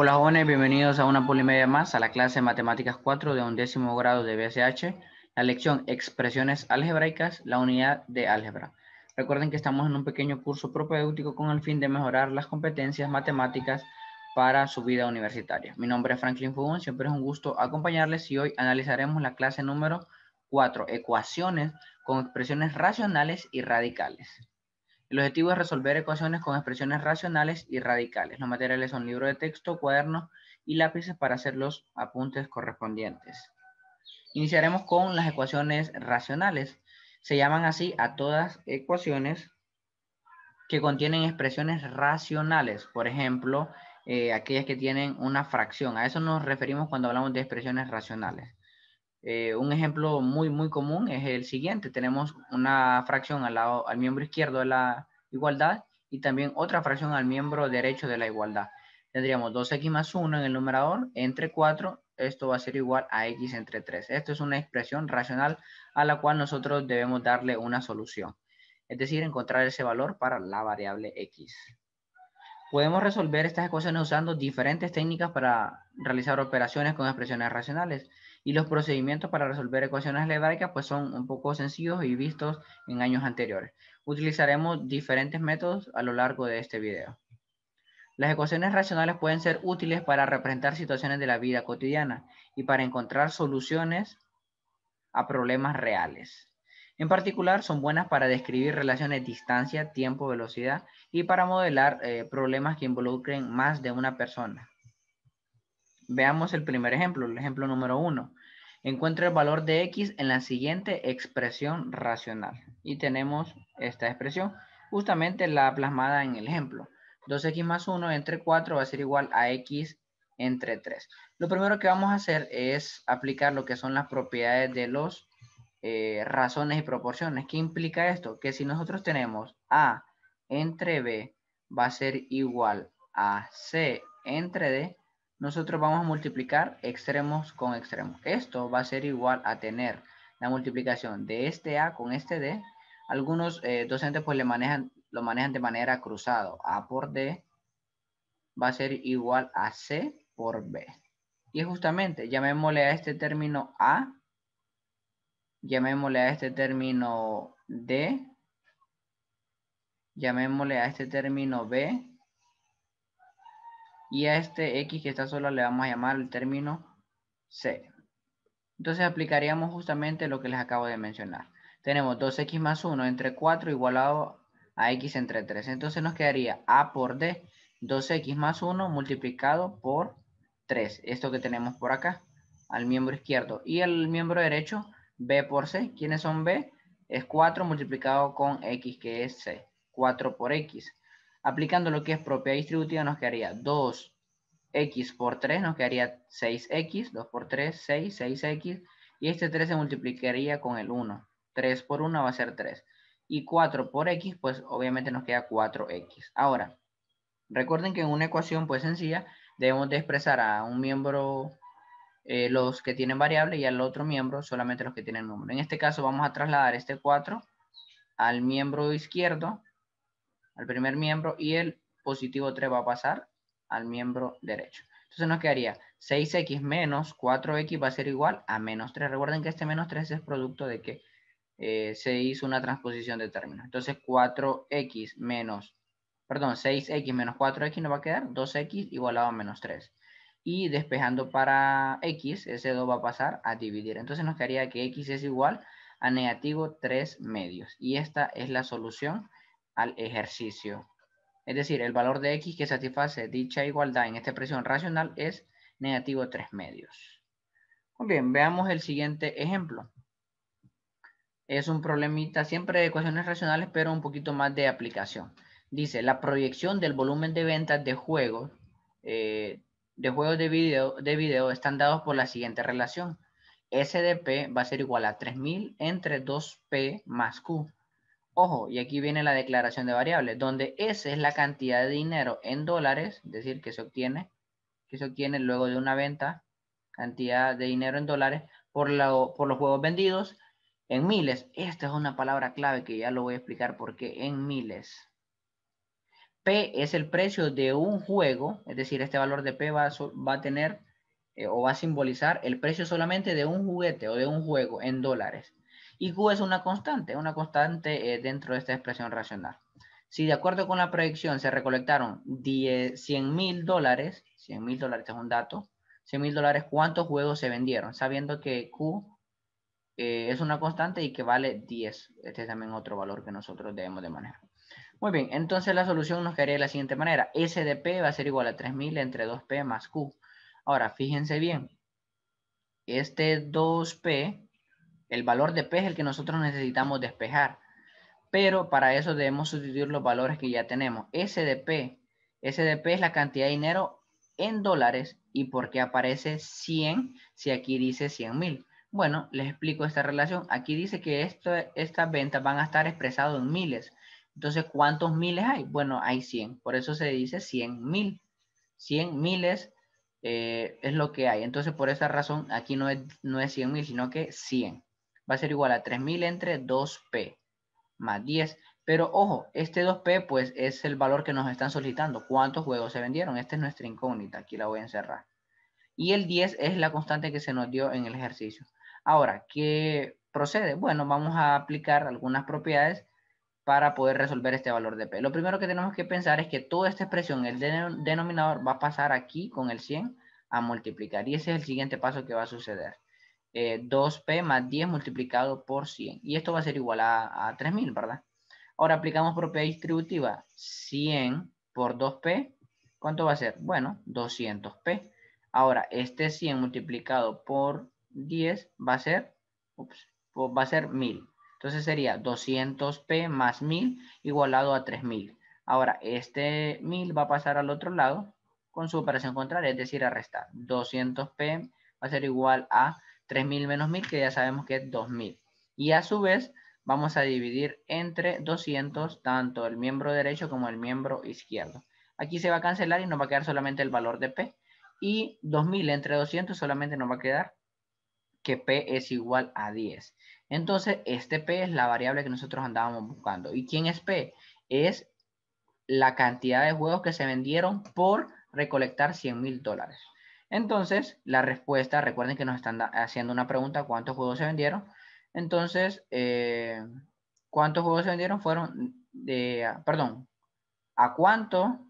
Hola jóvenes, bienvenidos a una polimedia más a la clase de Matemáticas 4 de undécimo grado de BSH, la lección Expresiones algebraicas, la unidad de álgebra. Recuerden que estamos en un pequeño curso propedéutico con el fin de mejorar las competencias matemáticas para su vida universitaria. Mi nombre es Franklin Fugón, siempre es un gusto acompañarles y hoy analizaremos la clase número 4, ecuaciones con expresiones racionales y radicales. El objetivo es resolver ecuaciones con expresiones racionales y radicales. Los materiales son libro de texto, cuadernos y lápices para hacer los apuntes correspondientes. Iniciaremos con las ecuaciones racionales. Se llaman así a todas ecuaciones que contienen expresiones racionales. Por ejemplo, eh, aquellas que tienen una fracción. A eso nos referimos cuando hablamos de expresiones racionales. Eh, un ejemplo muy, muy común es el siguiente. Tenemos una fracción al, lado, al miembro izquierdo de la igualdad y también otra fracción al miembro derecho de la igualdad. Tendríamos 2x más 1 en el numerador entre 4. Esto va a ser igual a x entre 3. Esto es una expresión racional a la cual nosotros debemos darle una solución. Es decir, encontrar ese valor para la variable x. Podemos resolver estas ecuaciones usando diferentes técnicas para realizar operaciones con expresiones racionales y los procedimientos para resolver ecuaciones algebraicas pues son un poco sencillos y vistos en años anteriores. Utilizaremos diferentes métodos a lo largo de este video. Las ecuaciones racionales pueden ser útiles para representar situaciones de la vida cotidiana y para encontrar soluciones a problemas reales. En particular, son buenas para describir relaciones distancia, tiempo, velocidad y para modelar eh, problemas que involucren más de una persona. Veamos el primer ejemplo, el ejemplo número uno. Encuentra el valor de X en la siguiente expresión racional. Y tenemos esta expresión, justamente la plasmada en el ejemplo. 2X más 1 entre 4 va a ser igual a X entre 3. Lo primero que vamos a hacer es aplicar lo que son las propiedades de los eh, razones y proporciones. ¿Qué implica esto? Que si nosotros tenemos A entre B va a ser igual a C entre D, nosotros vamos a multiplicar extremos con extremos. Esto va a ser igual a tener la multiplicación de este A con este D. Algunos eh, docentes pues le manejan, lo manejan de manera cruzado. A por D va a ser igual a C por B. Y justamente, llamémosle a este término A, llamémosle a este término D, llamémosle a este término B, y a este X que está solo le vamos a llamar el término C. Entonces aplicaríamos justamente lo que les acabo de mencionar. Tenemos 2X más 1 entre 4 igualado a X entre 3. Entonces nos quedaría A por D, 2X más 1 multiplicado por 3. Esto que tenemos por acá, al miembro izquierdo. Y el miembro derecho, B por C. ¿Quiénes son B? Es 4 multiplicado con X, que es C. 4 por X. Aplicando lo que es propiedad distributiva nos quedaría 2x por 3, nos quedaría 6x, 2 por 3, 6, 6x, y este 3 se multiplicaría con el 1. 3 por 1 va a ser 3. Y 4 por x, pues obviamente nos queda 4x. Ahora, recuerden que en una ecuación pues sencilla debemos de expresar a un miembro eh, los que tienen variable y al otro miembro solamente los que tienen número. En este caso vamos a trasladar este 4 al miembro izquierdo al primer miembro y el positivo 3 va a pasar al miembro derecho. Entonces nos quedaría 6x menos 4x va a ser igual a menos 3. Recuerden que este menos 3 es producto de que eh, se hizo una transposición de términos. Entonces 4x menos, perdón, 6x menos 4x nos va a quedar 2x igualado a menos 3. Y despejando para x, ese 2 va a pasar a dividir. Entonces nos quedaría que x es igual a negativo 3 medios. Y esta es la solución al ejercicio. Es decir, el valor de x que satisface dicha igualdad en esta expresión racional es negativo 3 medios. bien, veamos el siguiente ejemplo. Es un problemita siempre de ecuaciones racionales, pero un poquito más de aplicación. Dice, la proyección del volumen de ventas de juegos, eh, de juegos de video, de video están dados por la siguiente relación. SDP va a ser igual a 3000 entre 2P más Q. Ojo, y aquí viene la declaración de variables, donde S es la cantidad de dinero en dólares, es decir, que se obtiene, que se obtiene luego de una venta, cantidad de dinero en dólares, por, los juegos vendidos en miles. Esta es una palabra clave que ya lo voy a explicar porque en miles. P es el precio de un juego, es decir, este valor de P va a, tener eh, o va a simbolizar el precio solamente de un juguete o de un juego en dólares. Y Q es una constante, una constante eh, dentro de esta expresión racional. Si de acuerdo con la proyección se recolectaron 10, 100 mil dólares, 100 mil dólares es un dato, 100 mil dólares, ¿cuántos juegos se vendieron? Sabiendo que Q eh, es una constante y que vale 10. Este es también otro valor que nosotros debemos de manejar. Muy bien, entonces la solución nos quedaría de la siguiente manera. S de P va a ser igual a 3000 entre 2P más Q. Ahora, fíjense bien. Este 2P el valor de P es el que nosotros necesitamos despejar, pero para eso debemos sustituir los valores que ya tenemos. SDP, SDP es la cantidad de dinero en dólares y por qué aparece 100 si aquí dice 100 mil. Bueno, les explico esta relación. Aquí dice que estas ventas van a estar expresadas en miles. Entonces, ¿cuántos miles hay? Bueno, hay 100. Por eso se dice 100 mil. 100 miles eh, es lo que hay. Entonces, por esa razón, aquí no es, no es 100 mil, sino que 100 va a ser igual a 3000 entre 2p más 10. Pero ojo, este 2p pues es el valor que nos están solicitando. ¿Cuántos juegos se vendieron? Esta es nuestra incógnita. Aquí la voy a encerrar. Y el 10 es la constante que se nos dio en el ejercicio. Ahora, ¿qué procede? Bueno, vamos a aplicar algunas propiedades para poder resolver este valor de p. Lo primero que tenemos que pensar es que toda esta expresión, el denominador, va a pasar aquí con el 100 a multiplicar. Y ese es el siguiente paso que va a suceder. 2p eh, más 10 multiplicado por 100. Y esto va a ser igual a, 3000, ¿verdad? Ahora aplicamos propiedad distributiva. 100 por 2p, ¿cuánto va a ser? Bueno, 200p. Ahora, este 100 multiplicado por 10 va a ser, pues va a ser 1000. Entonces sería 200p más 1000 igualado a 3000. Ahora, este 1000 va a pasar al otro lado con su operación contraria, es decir, a restar. 200p va a ser igual a 3000 menos 1000, que ya sabemos que es 2000. Y a su vez, vamos a dividir entre 200 tanto el miembro derecho como el miembro izquierdo. Aquí se va a cancelar y nos va a quedar solamente el valor de P. Y 2000 entre 200 solamente nos va a quedar que P es igual a 10. Entonces, este P es la variable que nosotros andábamos buscando. ¿Y quién es P? Es la cantidad de juegos que se vendieron por recolectar 100 mil dólares. Entonces, la respuesta, recuerden que nos están haciendo una pregunta, ¿cuántos juegos se vendieron? Entonces, eh, ¿cuántos juegos se vendieron? Fueron de, perdón, ¿a cuánto?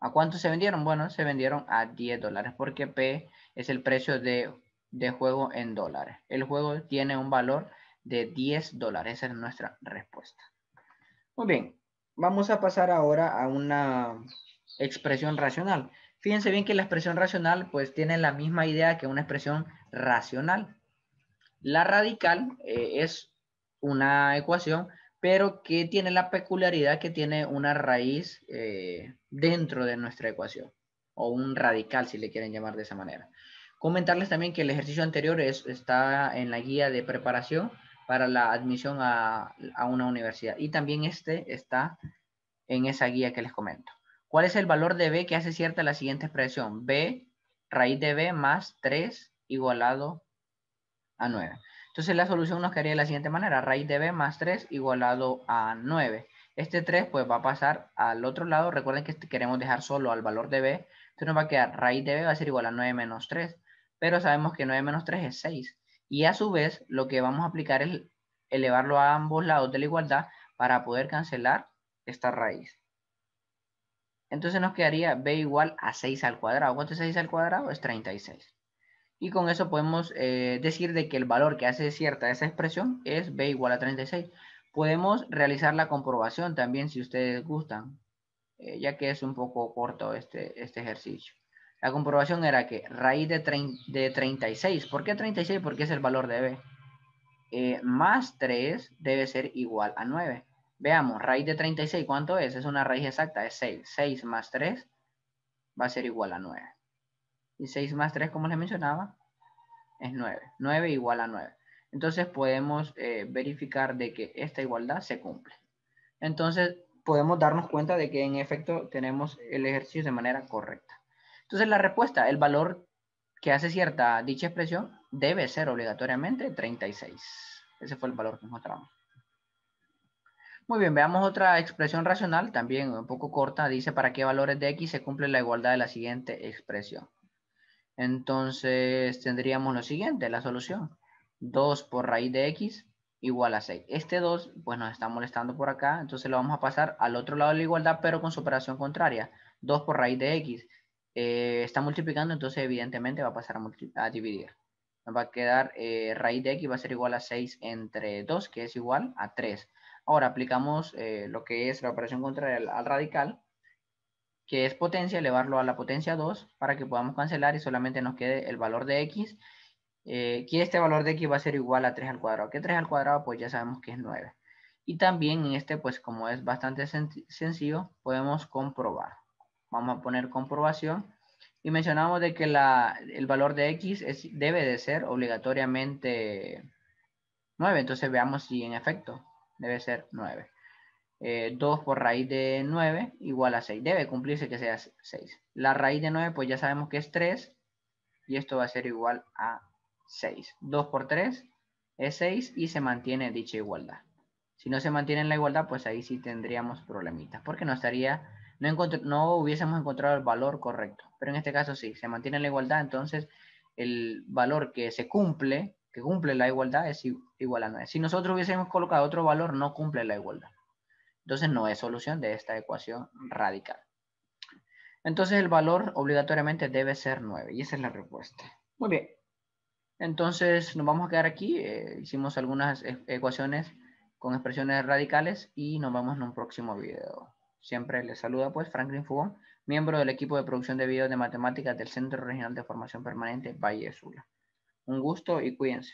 ¿A cuánto se vendieron? Bueno, se vendieron a 10 dólares porque P es el precio de, de juego en dólares. El juego tiene un valor de 10 dólares. Esa es nuestra respuesta. Muy bien, vamos a pasar ahora a una expresión racional. Fíjense bien que la expresión racional pues tiene la misma idea que una expresión racional. La radical eh, es una ecuación, pero que tiene la peculiaridad que tiene una raíz eh, dentro de nuestra ecuación, o un radical si le quieren llamar de esa manera. Comentarles también que el ejercicio anterior está en la guía de preparación para la admisión a, a una universidad y también este está en esa guía que les comento. ¿Cuál es el valor de b que hace cierta la siguiente expresión? b raíz de b más 3 igualado a 9. Entonces la solución nos quedaría de la siguiente manera. Raíz de b más 3 igualado a 9. Este 3 pues va a pasar al otro lado. Recuerden que este queremos dejar solo al valor de b. Entonces nos va a quedar raíz de b va a ser igual a 9 menos 3. Pero sabemos que 9 menos 3 es 6. Y a su vez lo que vamos a aplicar es elevarlo a ambos lados de la igualdad para poder cancelar esta raíz. Entonces nos quedaría b igual a 6 al cuadrado. ¿Cuánto es 6 al cuadrado? Es 36. Y con eso podemos eh, decir de que el valor que hace cierta esa expresión es b igual a 36. Podemos realizar la comprobación también si ustedes gustan, eh, ya que es un poco corto este, este ejercicio. La comprobación era que raíz de, 36, ¿por qué 36? Porque es el valor de b. Eh, más 3 debe ser igual a 9. Veamos, raíz de 36, ¿cuánto es? Es una raíz exacta, es 6. 6 más 3 va a ser igual a 9. Y 6 más 3, como les mencionaba, es 9. 9 igual a 9. Entonces podemos eh, verificar de que esta igualdad se cumple. Entonces podemos darnos cuenta de que en efecto tenemos el ejercicio de manera correcta. Entonces la respuesta, el valor que hace cierta dicha expresión, debe ser obligatoriamente 36. Ese fue el valor que encontramos. Muy bien, veamos otra expresión racional, también un poco corta. Dice, ¿para qué valores de X se cumple la igualdad de la siguiente expresión? Entonces tendríamos lo siguiente, la solución. 2 por raíz de X igual a 6. Este 2, pues nos está molestando por acá, entonces lo vamos a pasar al otro lado de la igualdad, pero con su operación contraria. 2 por raíz de X. Eh, está multiplicando, entonces evidentemente va a pasar a, dividir. Nos va a quedar eh, raíz de X va a ser igual a 6 entre 2, que es igual a 3. Ahora aplicamos eh, lo que es la operación contraria al, radical, que es potencia, elevarlo a la potencia 2 para que podamos cancelar y solamente nos quede el valor de x, que eh, este valor de x va a ser igual a 3 al cuadrado, ¿Qué 3 al cuadrado pues ya sabemos que es 9. Y también en este, pues como es bastante sencillo, podemos comprobar. Vamos a poner comprobación. Y mencionamos de que el valor de X debe de ser obligatoriamente 9. Entonces veamos si en efecto debe ser 9. 2 eh, por raíz de 9 igual a 6. Debe cumplirse que sea 6. La raíz de 9 pues ya sabemos que es 3 y esto va a ser igual a 6. 2 por 3 es 6 y se mantiene dicha igualdad. Si no se mantiene la igualdad, pues ahí sí tendríamos problemitas, porque no estaría, no, no hubiésemos encontrado el valor correcto. Pero en este caso sí, se mantiene la igualdad, entonces el valor que se cumple que cumple la igualdad es igual a 9. Si nosotros hubiésemos colocado otro valor, no cumple la igualdad. Entonces no es solución de esta ecuación radical. Entonces el valor obligatoriamente debe ser 9 y esa es la respuesta. Muy bien. Entonces nos vamos a quedar aquí. Eh, hicimos algunas e-, ecuaciones con expresiones radicales y nos vemos en un próximo video. Siempre les saluda pues Franklin Fugón, miembro del equipo de producción de videos de matemáticas del Centro Regional de Formación Permanente Valle de Sula. Un gusto y cuídense.